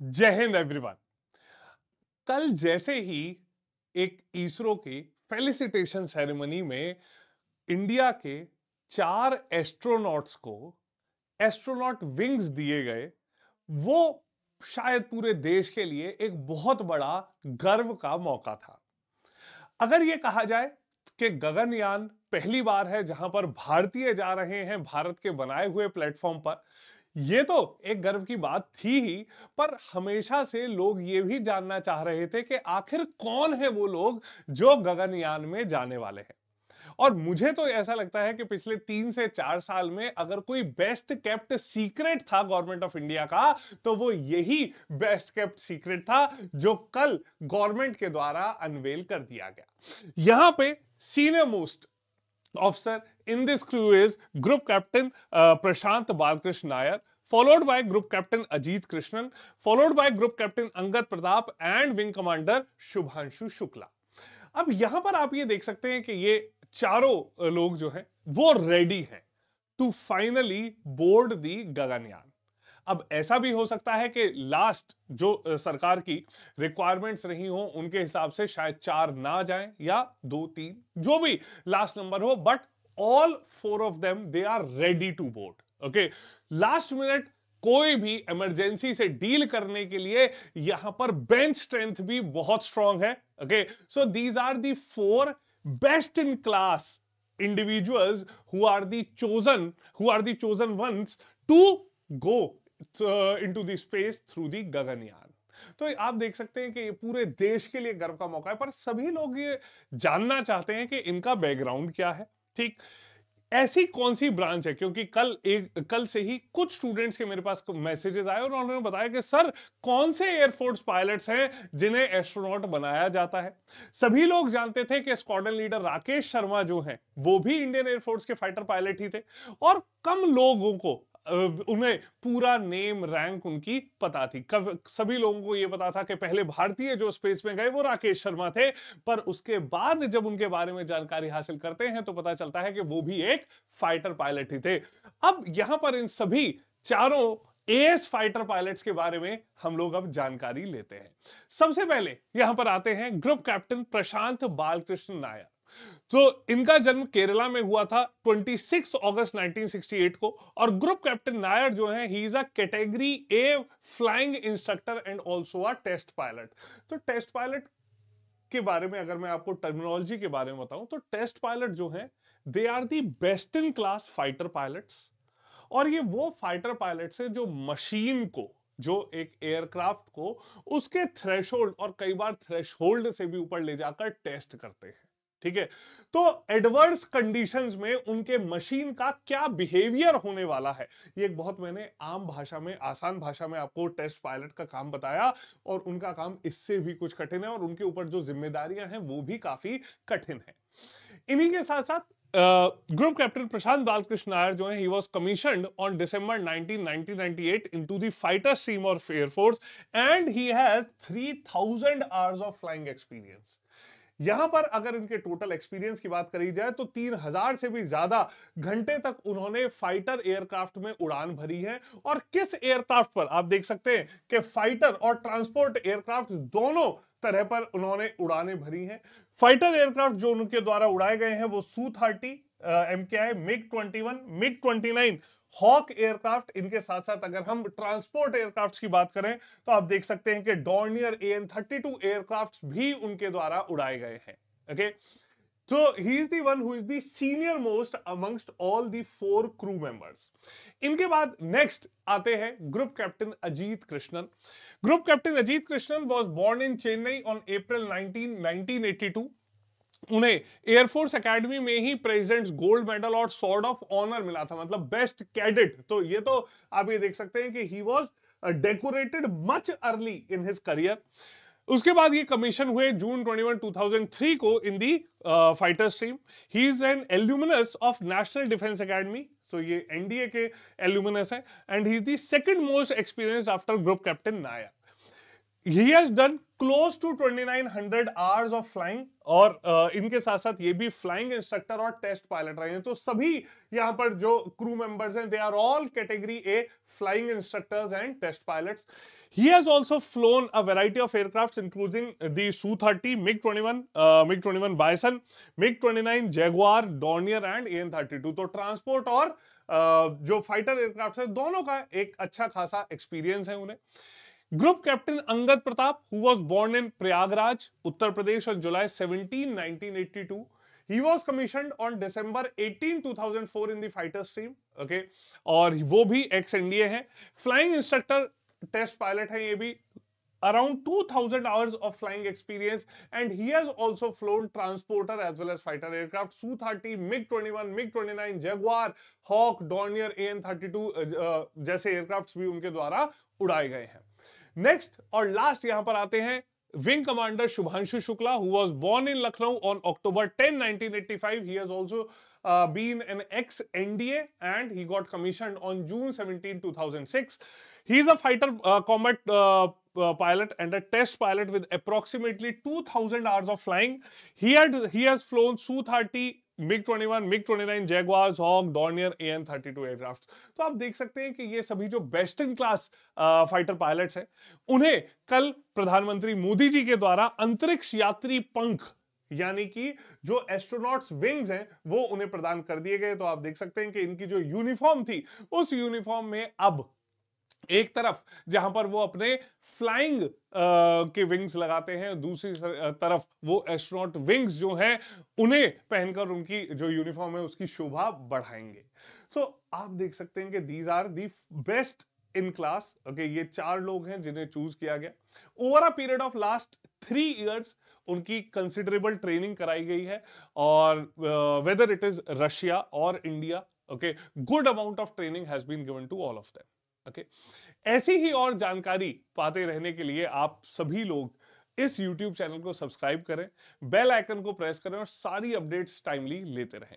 जय हिंद एवरीवन कल जैसे ही एक इसरो के फेलिसिटेशन सेरेमनी में इंडिया के चार एस्ट्रोनॉट्स को एस्ट्रोनॉट विंग्स दिए गए वो शायद पूरे देश के लिए एक बहुत बड़ा गर्व का मौका था अगर ये कहा जाए कि गगनयान पहली बार है जहां पर भारतीय जा रहे हैं भारत के बनाए हुए प्लेटफॉर्म पर ये तो एक गर्व की बात थी ही पर हमेशा से लोग ये भी जानना चाह रहे थे कि आखिर कौन है वो लोग जो गगनयान में जाने वाले हैं और मुझे तो ऐसा लगता है कि पिछले तीन से चार साल में अगर कोई बेस्ट केप्ट सीक्रेट था गवर्नमेंट ऑफ इंडिया का तो वो यही बेस्ट केप्ट सीक्रेट था जो कल गवर्नमेंट के द्वारा अनवेल कर दिया गया यहां पे senior most officer in this crew is Group Captain uh, Prashant Balkrishnan Nair, followed by Group Captain Ajit Krishnan, followed by Group Captain Angad Pratap and Wing Commander Shubhanshu Shukla. अब यहां पर आप ये देख सकते हैं कि ये चारों लोग जो हैं वो रेडी हैं to finally board the Gaganyaan अब ऐसा भी हो सकता है कि लास्ट जो सरकार की रिक्वायरमेंट्स रही हो उनके हिसाब से शायद चार ना जाए या दो तीन जो भी लास्ट नंबर हो but all four of them they are ready to vote okay last minute कोई भी इमरजेंसी से डील करने के लिए यहां पर बेंच स्ट्रेंथ भी बहुत स्ट्रांग है okay so these are the four best in class individuals who are the chosen who are the chosen ones to go into space through the Gaganyaan तो आप देख सकते हैं कि ये पूरे देश के लिए गर्व का मौका है पर सभी लोग ये जानना चाहते हैं कि इनका बैकग्राउंड क्या है ठीक ऐसी कौन सी ब्रांच है क्योंकि कल एक कल से ही कुछ स्टूडेंट्स के मेरे पास मैसेजेस आए और उन्होंने बताया कि सर कौन से एयरफोर्स पायलट्स हैं जिन्हें एस्ट्रोनॉट बनाया जाता है सभी लोग जानते थे कि स्क्वाडन लीडर राकेश शर्मा जो हैं वो भी इंडियन एयरफोर्स के फाइटर पायलट ही थे और कम लोगों को उन्हें पूरा नेम रैंक उनकी पता थी कव, सभी लोगों को यह पता था कि पहले भारतीय जो स्पेस में गए वो राकेश शर्मा थे पर उसके बाद जब उनके बारे में जानकारी हासिल करते हैं तो पता चलता है कि वो भी एक फाइटर पायलट ही थे अब यहां पर इन सभी चारों एएस फाइटर पायलट्स के बारे में हम लोग अब जानकारी लेते हैं सबसे पहले यहां पर आते हैं ग्रुप कैप्टन प्रशांत बालकृष्ण नायर तो इनका जन्म केरला में हुआ था 26 अगस्त 1968 को और ग्रुप कैप्टन नायर जो है he is a category A flying instructor and also a test pilot तो टेस्ट पायलट के बारे में अगर मैं आपको टर्मिनोलॉजी के बारे में बताऊं तो टेस्ट पायलट जो है they are the best in class fighter pilots और ये वो फाइटर पायलट्स हैं जो मशीन को जो एक एयरक्राफ्ट को उसके थ्रेशोल्ड और कई बार थ्रेशोल्ड से भी ऊपर ले जाकर टेस्ट करते हैं ठीक है तो एडवर्स कंडीशंस में उनके मशीन का क्या बिहेवियर होने वाला है ये एक बहुत मैंने आम भाषा में आसान भाषा में आपको टेस्ट पायलट का काम बताया और उनका काम इससे भी कुछ कठिन है और उनके ऊपर जो जिम्मेदारियां हैं वो भी काफी कठिन है इन्हीं के साथ साथ ग्रुप कैप्टन प्रशांत बालकृष्ण नायर जो है was commission on December 19 1998 into the fighter stream of Air Force and he has 3000 hours of flying experience यहां पर अगर इनके टोटल एक्सपीरियंस की बात करी जाए तो तीन हजार से भी ज्यादा घंटे तक उन्होंने फाइटर एयरक्राफ्ट में उड़ान भरी है और किस एयरक्राफ्ट पर आप देख सकते हैं कि फाइटर और ट्रांसपोर्ट एयरक्राफ्ट दोनों तरह पर उन्होंने उड़ाने भरी हैं फाइटर एयरक्राफ्ट जो उनके द्वारा उड़ाए गए हैं वो सू thirty M K I MiG twenty one MiG twenty nine Hawk aircraft इनके साथ साथ अगर हम ट्रांसपोर्ट एयरक्राफ्ट्स की बात करें तो आप देख सकते हैं कि Dornier A N thirty two aircraft भी उनके द्वारा उड़ाए गए हैं ओके तो he is the one who is the senior most amongst all the four crew members इनके बाद नेक्स्ट आते हैं group captain Ajit Krishnan group captain Ajit Krishnan was born in Chennai on April 19, 1982. उन्हें एयरफोर्स एकेडमी में ही प्रेसिडेंट्स गोल्ड मेडल और sword of honour मिला था मतलब बेस्ट कैडेट तो ये तो आप ये देख सकते हैं कि he was decorated much early in his career उसके बाद ये कमीशन हुए जून 21 2003 को in the fighters team he is an alumnus of national defence academy so ये एनडीए के एल्यूमिनस है and he is the second most experienced after group captain Nair he has done close to 2900 hours of flying और uh, इनके साथ साथ ये भी flying instructor और टेस्ट पायलट रहे हैं तो सभी यहां पर जो क्रू मेंबर्स हैं they are all category A flying instructors and test pilots he has also flown a variety of aircraft including the Su thirty MiG twenty one MiG twenty one Bison MiG twenty nine Jaguar Jaguar, and AN thirty two तो transport और uh, जो fighter aircraft है दोनों का एक अच्छा खासा experience है उन्हें Group captain Angad Pratap, who was born in Prayagraj, Uttar Pradesh on July 17, 1982. He was commissioned on December 18, 2004 in the fighter stream. Okay, और वो भी एक्स एनडीए हैं फ्लाइंग इंस्ट्रक्टर टेस्ट पायलट हैं ये भी around 2000 hours of flying experience and he has also flown transporter as well as fighter aircraft Su-30, MiG-21, MiG-29, Jaguar, Hawk, Dornier, AN-32 uh, uh, जैसे aircrafts भी उनके द्वारा उड़ाए गए हैं नेक्स्ट और लास्ट यहां पर आते हैं wing commander Shubhanshu Shukla who was born in Lucknow on October 10 1985 he has also been an ex NDA and he got commission on June 17 2006 he is a fighter combat pilot and a test pilot with approximately thousand hours of flying he thirty MiG 21, MiG 29, Jaguars, Hawk, Dornier, AN 32 aircraft तो आप देख सकते हैं कि ये सभी जो best in class fighter pilots हैं उन्हें कल प्रधानमंत्री मोदी जी के द्वारा अंतरिक्ष यात्री पंख यानी कि जो एस्ट्रोनॉट्स विंग्स हैं वो उन्हें प्रदान कर दिए गए तो आप देख सकते हैं कि इनकी जो यूनिफॉर्म थी उस यूनिफॉर्म में अब एक तरफ जहां पर वो अपने फ्लाइंग के विंग्स लगाते हैं दूसरी तरफ वो एस्ट्रोनॉट विंग्स जो हैं उन्हें पहनकर उनकी जो यूनिफॉर्म है उसकी शोभा बढ़ाएंगे सो so, आप देख सकते हैं कि these are the best in class okay ये चार लोग हैं जिन्हें चूज किया गया over a period of last three years उनकी कंसिडरेबल ट्रेनिंग कराई गई है और वेदर इट इज रशिया और India okay good amount of training has been given to all of them okay ऐसी ही और जानकारी पाते रहने के लिए आप सभी लोग इस YouTube चैनल को सब्सक्राइब करें बेल आइकन को प्रेस करें और सारी अपडेट्स टाइमली लेते रहें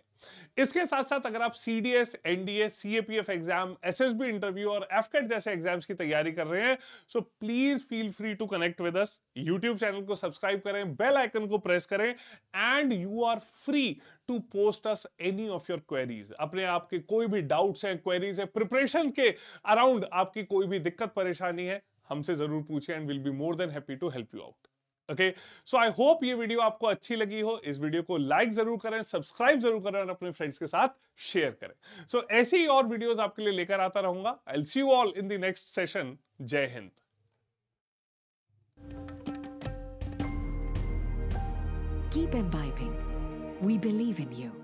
इसके साथ साथ अगर आप C D S N D S C A P F exam S S B interview और एफकेट जैसे एग्जाम्स की तैयारी कर रहे हैं so please feel free to connect with us YouTube channel को सब्सक्राइब करें बेल आइकन को प्रेस करें and you are free to post us any of your queries अपने आपके कोई भी डाउट्स हैं क्वेरीज है प्रिपरेशन के अराउंड आपकी कोई भी दिक्कत परेशानी है हमसे जरूर पूछें and will be more than happy to help you out okay so I hope ये वीडियो आपको अच्छी लगी हो इस वीडियो को लाइक जरूर करें सब्सक्राइब जरूर करें और अपने फ्रेंड्स के साथ शेयर करें सो so, ऐसी ही और वीडियोस आपके लिए लेकर आता रहूंगा I see you all in the next session जय हिंद Keep imbibing. We believe in you.